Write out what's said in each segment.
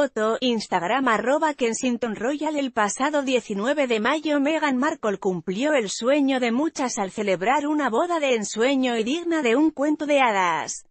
Foto, Instagram arroba Kensington Royal El pasado 19 de mayo Meghan Markle cumplió el sueño de muchas al celebrar una boda de ensueño y digna de un cuento de hadas.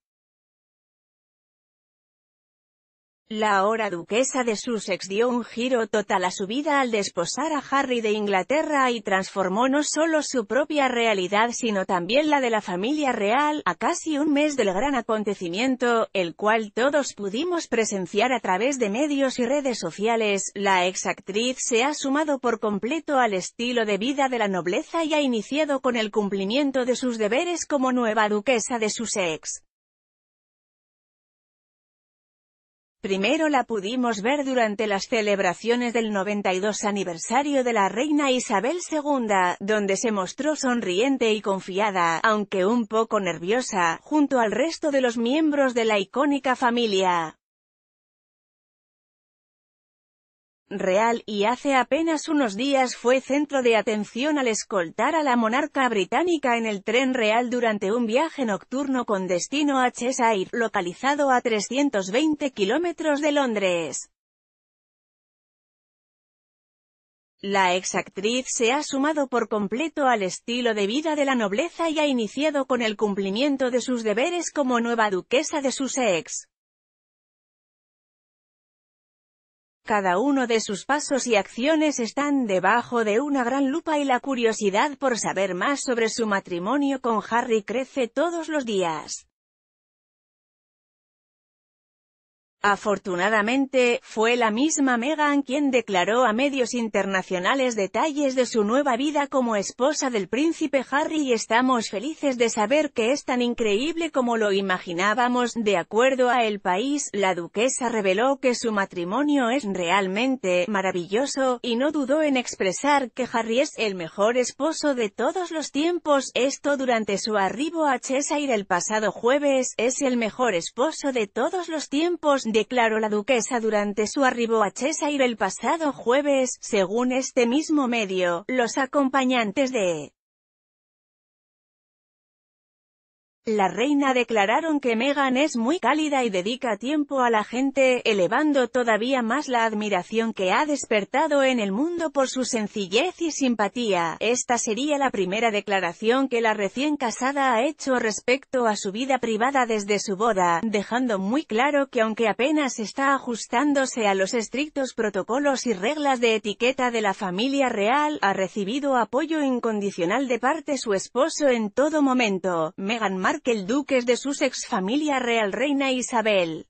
La ahora duquesa de Sussex dio un giro total a su vida al desposar a Harry de Inglaterra y transformó no solo su propia realidad sino también la de la familia real, a casi un mes del gran acontecimiento, el cual todos pudimos presenciar a través de medios y redes sociales, la exactriz se ha sumado por completo al estilo de vida de la nobleza y ha iniciado con el cumplimiento de sus deberes como nueva duquesa de Sussex. Primero la pudimos ver durante las celebraciones del 92 aniversario de la reina Isabel II, donde se mostró sonriente y confiada, aunque un poco nerviosa, junto al resto de los miembros de la icónica familia. real, y hace apenas unos días fue centro de atención al escoltar a la monarca británica en el tren real durante un viaje nocturno con destino a Cheshire, localizado a 320 kilómetros de Londres. La exactriz se ha sumado por completo al estilo de vida de la nobleza y ha iniciado con el cumplimiento de sus deberes como nueva duquesa de Sussex. Cada uno de sus pasos y acciones están debajo de una gran lupa y la curiosidad por saber más sobre su matrimonio con Harry crece todos los días. Afortunadamente, fue la misma Meghan quien declaró a medios internacionales detalles de su nueva vida como esposa del príncipe Harry y estamos felices de saber que es tan increíble como lo imaginábamos. De acuerdo a El País, la duquesa reveló que su matrimonio es realmente maravilloso, y no dudó en expresar que Harry es el mejor esposo de todos los tiempos. Esto durante su arribo a Cheshire el pasado jueves, es el mejor esposo de todos los tiempos declaró la duquesa durante su arribo a Cheshire el pasado jueves, según este mismo medio, los acompañantes de La reina declararon que Meghan es muy cálida y dedica tiempo a la gente, elevando todavía más la admiración que ha despertado en el mundo por su sencillez y simpatía. Esta sería la primera declaración que la recién casada ha hecho respecto a su vida privada desde su boda, dejando muy claro que aunque apenas está ajustándose a los estrictos protocolos y reglas de etiqueta de la familia real, ha recibido apoyo incondicional de parte su esposo en todo momento. Meghan que el duque es de Sussex familia real reina Isabel.